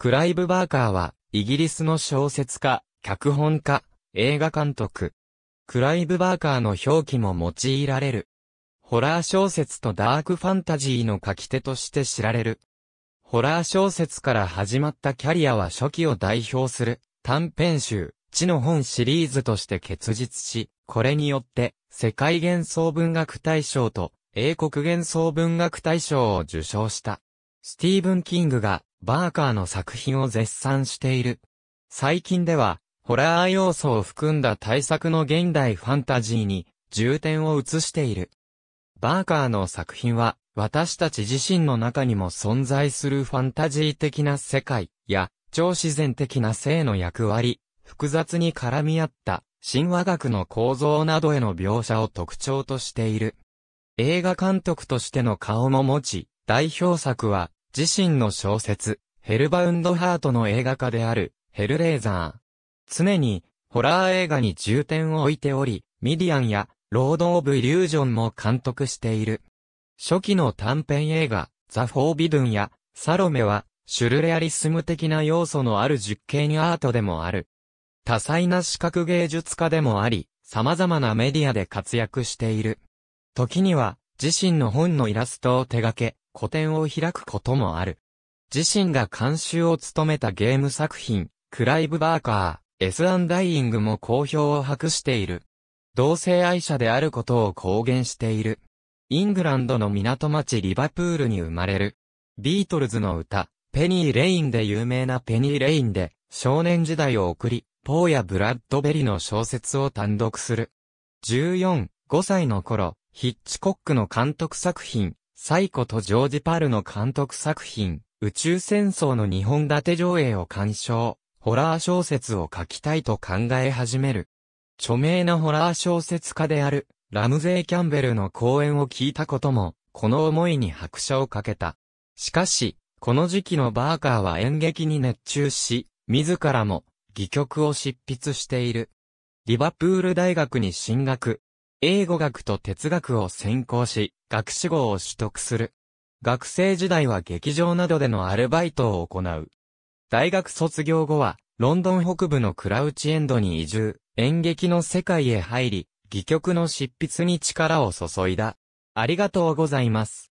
クライブ・バーカーは、イギリスの小説家、脚本家、映画監督。クライブ・バーカーの表記も用いられる。ホラー小説とダークファンタジーの書き手として知られる。ホラー小説から始まったキャリアは初期を代表する短編集、地の本シリーズとして結実し、これによって世界幻想文学大賞と英国幻想文学大賞を受賞した。スティーブン・キングがバーカーの作品を絶賛している。最近では、ホラー要素を含んだ大作の現代ファンタジーに重点を移している。バーカーの作品は、私たち自身の中にも存在するファンタジー的な世界や、超自然的な性の役割、複雑に絡み合った神話学の構造などへの描写を特徴としている。映画監督としての顔も持ち、代表作は、自身の小説、ヘルバウンドハートの映画化である、ヘルレーザー。常に、ホラー映画に重点を置いており、ミディアンや、ロード・オブ・イリュージョンも監督している。初期の短編映画、ザ・フォービドゥンや、サロメは、シュルレアリスム的な要素のある実験アートでもある。多彩な視覚芸術家でもあり、様々なメディアで活躍している。時には、自身の本のイラストを手掛け、個展を開くこともある。自身が監修を務めたゲーム作品、クライブ・バーカー、S& ダイイングも好評を博している。同性愛者であることを公言している。イングランドの港町リバプールに生まれる。ビートルズの歌、ペニー・レインで有名なペニー・レインで、少年時代を送り、ポーやブラッドベリの小説を単独する。14、5歳の頃、ヒッチコックの監督作品、サイコとジョージ・パルの監督作品、宇宙戦争の日本立て上映を鑑賞、ホラー小説を書きたいと考え始める。著名なホラー小説家である、ラムゼイ・キャンベルの講演を聞いたことも、この思いに拍車をかけた。しかし、この時期のバーカーは演劇に熱中し、自らも、戯曲を執筆している。リバプール大学に進学、英語学と哲学を専攻し、学士号を取得する。学生時代は劇場などでのアルバイトを行う。大学卒業後は、ロンドン北部のクラウチエンドに移住、演劇の世界へ入り、戯曲の執筆に力を注いだ。ありがとうございます。